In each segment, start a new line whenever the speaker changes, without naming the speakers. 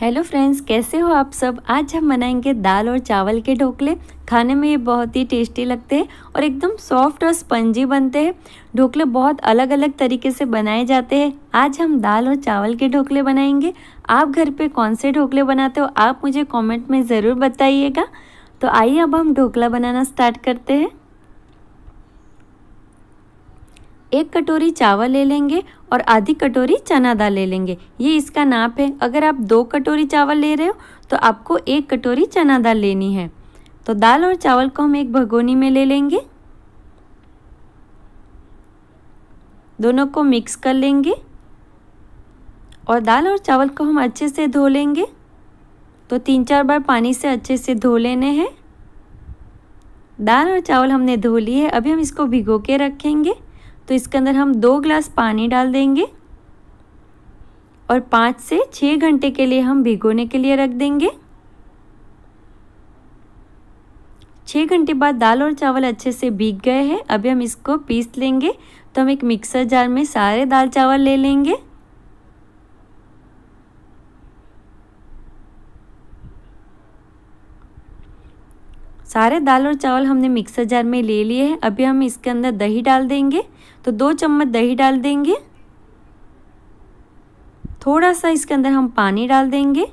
hello friends कैसे हो आप सब आज हम बनाएंगे दाल और चावल के ढोकले खाने में ये बहुत ही टेस्टी लगते हैं और एकदम सॉफ्ट और स्पंजी बनते हैं ढोकले बहुत अलग अलग तरीके से बनाए जाते हैं आज हम दाल और चावल के ढोकले बनाएंगे आप घर पे कौन से ढोकले बनाते हो आप मुझे कमेंट में ज़रूर बताइएगा तो आइए अब हम ढोकला बनाना स्टार्ट करते हैं एक कटोरी चावल ले लेंगे और आधी कटोरी चना दाल ले लेंगे ये इसका नाप है अगर आप दो कटोरी चावल ले रहे हो तो आपको एक कटोरी चना दाल लेनी है तो दाल और चावल को हम एक भगोनी में ले लेंगे दोनों को मिक्स कर लेंगे और दाल और चावल को हम अच्छे से धो लेंगे तो तीन चार बार पानी से अच्छे से धो लेने हैं दाल और चावल हमने धो लिए अभी हम इसको भिगो के रखेंगे तो इसके अंदर हम दो ग्लास पानी डाल देंगे और पाँच से छः घंटे के लिए हम भिगोने के लिए रख देंगे छः घंटे बाद दाल और चावल अच्छे से भीग गए हैं अभी हम इसको पीस लेंगे तो हम एक मिक्सर जार में सारे दाल चावल ले लेंगे सारे दाल और चावल हमने मिक्सर जार में ले लिए हैं अभी हम इसके अंदर दही डाल देंगे तो दो चम्मच दही डाल देंगे थोड़ा सा इसके अंदर हम पानी डाल देंगे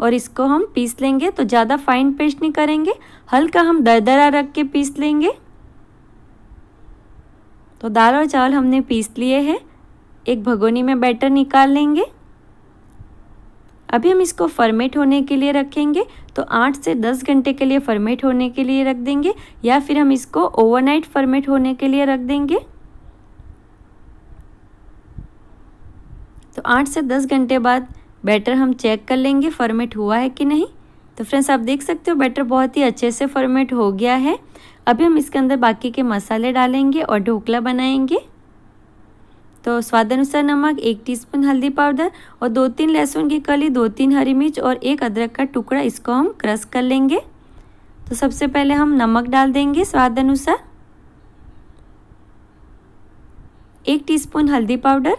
और इसको हम पीस लेंगे तो ज़्यादा फाइन पेस्ट नहीं करेंगे हल्का हम दरदरा रख के पीस लेंगे तो दाल और चावल हमने पीस लिए हैं एक भगोनी में बैटर निकाल लेंगे अभी हम इसको फर्मेट होने के लिए रखेंगे तो आठ से दस घंटे के लिए फर्मेट होने के लिए रख देंगे या फिर हम इसको ओवरनाइट फर्मेट होने के लिए रख देंगे तो आठ से दस घंटे बाद बैटर हम चेक कर लेंगे फर्मेट हुआ है कि नहीं तो फ्रेंड्स आप देख सकते हो बैटर बहुत ही अच्छे से फर्मेट हो गया है अभी हम इसके अंदर बाकी के मसाले डालेंगे और ढोकला बनाएंगे तो स्वाद अनुसार नमक एक टीस्पून हल्दी पाउडर और दो तीन लहसुन की कली दो तीन हरी मिर्च और एक अदरक का टुकड़ा इसको हम क्रश कर लेंगे तो सबसे पहले हम नमक डाल देंगे स्वाद अनुसार एक टीस्पून हल्दी पाउडर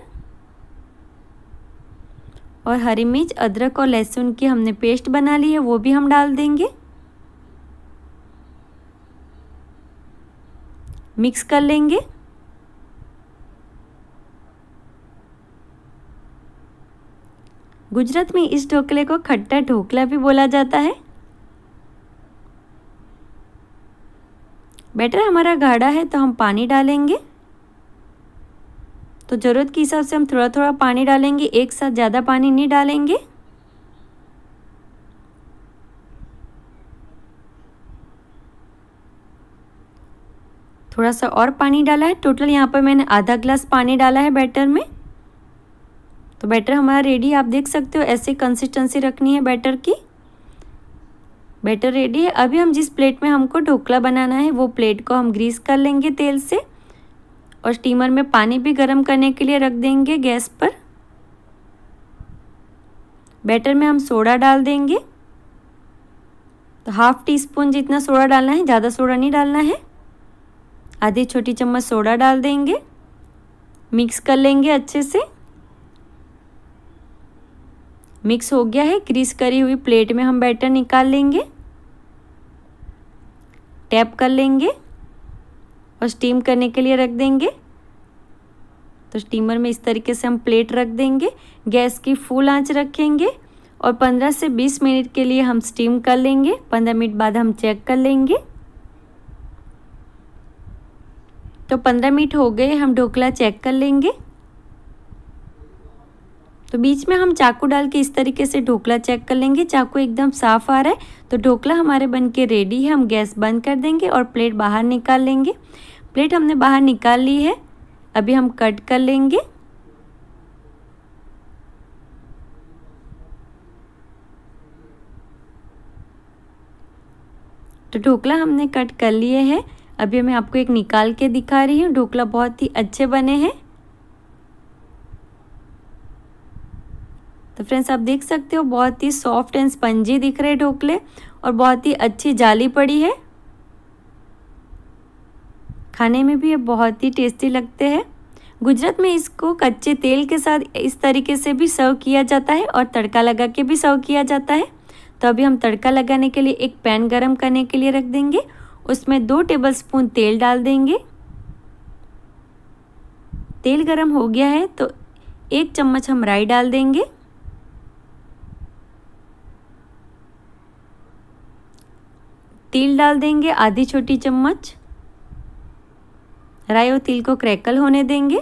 और हरी मिर्च अदरक और लहसुन की हमने पेस्ट बना ली है वो भी हम डाल देंगे मिक्स कर लेंगे गुजरात में इस ढोकले को खट्टा ढोकला भी बोला जाता है बैटर हमारा गाढ़ा है तो हम पानी डालेंगे तो ज़रूरत के हिसाब से हम थोड़ा थोड़ा पानी डालेंगे एक साथ ज़्यादा पानी नहीं डालेंगे थोड़ा सा और पानी डाला है टोटल यहाँ पर मैंने आधा ग्लास पानी डाला है बैटर में तो बैटर हमारा रेडी आप देख सकते हो ऐसे कंसिस्टेंसी रखनी है बैटर की बैटर रेडी है अभी हम जिस प्लेट में हमको ढोकला बनाना है वो प्लेट को हम ग्रीस कर लेंगे तेल से और स्टीमर में पानी भी गर्म करने के लिए रख देंगे गैस पर बैटर में हम सोडा डाल देंगे तो हाफ टी स्पून जितना सोडा डालना है ज़्यादा सोडा नहीं डालना है आधी छोटी चम्मच सोडा डाल देंगे मिक्स कर लेंगे अच्छे से मिक्स हो गया है क्रीस करी हुई प्लेट में हम बैटर निकाल लेंगे टैप कर लेंगे और स्टीम करने के लिए रख देंगे तो स्टीमर में इस तरीके से हम प्लेट रख देंगे गैस की फुल आंच रखेंगे और 15 से 20 मिनट के लिए हम स्टीम कर लेंगे 15 मिनट बाद हम चेक कर लेंगे तो 15 मिनट हो गए हम ढोकला चेक कर लेंगे तो बीच में हम चाकू डाल के इस तरीके से ढोकला चेक कर लेंगे चाकू एकदम साफ आ रहा है तो ढोकला हमारे बन के रेडी है हम गैस बंद कर देंगे और प्लेट बाहर निकाल लेंगे प्लेट हमने बाहर निकाल ली है अभी हम कट कर लेंगे तो ढोकला हमने कट कर लिए है अभी मैं आपको एक निकाल के दिखा रही हूँ ढोकला बहुत ही अच्छे बने हैं तो फ्रेंड्स आप देख सकते हो बहुत ही सॉफ्ट एंड स्पंजी दिख रहे ढोकले और बहुत ही अच्छी जाली पड़ी है खाने में भी ये बहुत ही टेस्टी लगते हैं गुजरात में इसको कच्चे तेल के साथ इस तरीके से भी सर्व किया जाता है और तड़का लगा के भी सर्व किया जाता है तो अभी हम तड़का लगाने के लिए एक पैन गरम करने के लिए रख देंगे उसमें दो टेबलस्पून तेल डाल देंगे तेल गरम हो गया है तो एक चम्मच हम राई डाल देंगे तिल डाल देंगे आधी छोटी चम्मच राई और तिल को क्रैकल होने देंगे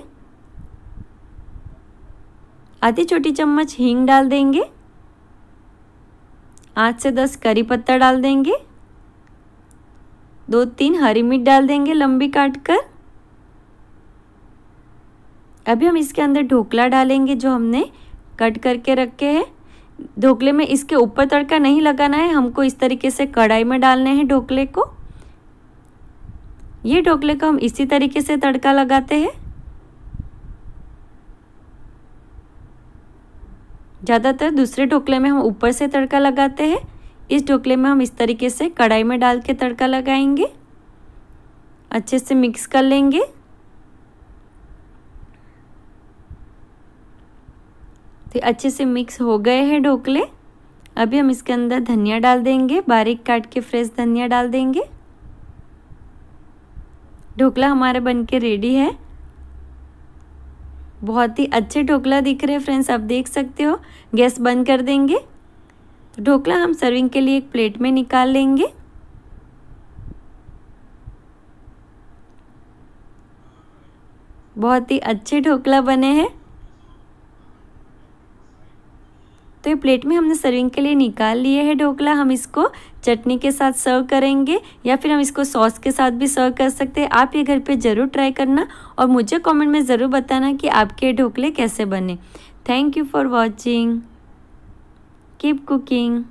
आधी छोटी चम्मच हींग डाल देंगे आठ से दस करी पत्ता डाल देंगे दो तीन हरी मिर्च डाल देंगे लंबी काट कर अभी हम इसके अंदर ढोकला डालेंगे जो हमने कट करके रखे हैं ढोकले में इसके ऊपर तड़का नहीं लगाना है हमको इस तरीके से कढ़ाई में डालने हैं ढोकले को ये ढोकले को हम इसी तरीके से तड़का लगाते हैं ज़्यादातर दूसरे ढोकले में हम ऊपर से तड़का लगाते हैं इस ढोकले में हम इस तरीके से कढ़ाई में डाल के तड़का लगाएंगे अच्छे से मिक्स कर लेंगे तो अच्छे से मिक्स हो गए हैं ढोकले अभी हम इसके अंदर धनिया डाल देंगे बारीक काट के फ्रेश धनिया डाल देंगे ढोकला हमारे बन के रेडी है बहुत ही अच्छे ढोकला दिख रहे हैं फ्रेंड्स आप देख सकते हो गैस बंद कर देंगे ढोकला हम सर्विंग के लिए एक प्लेट में निकाल लेंगे बहुत ही अच्छे ढोकला बने हैं में प्लेट में हमने सर्विंग के लिए निकाल लिए है ढोकला हम इसको चटनी के साथ सर्व करेंगे या फिर हम इसको सॉस के साथ भी सर्व कर सकते हैं आप ये घर पे ज़रूर ट्राई करना और मुझे कमेंट में ज़रूर बताना कि आपके ढोकले कैसे बने thank you for watching keep cooking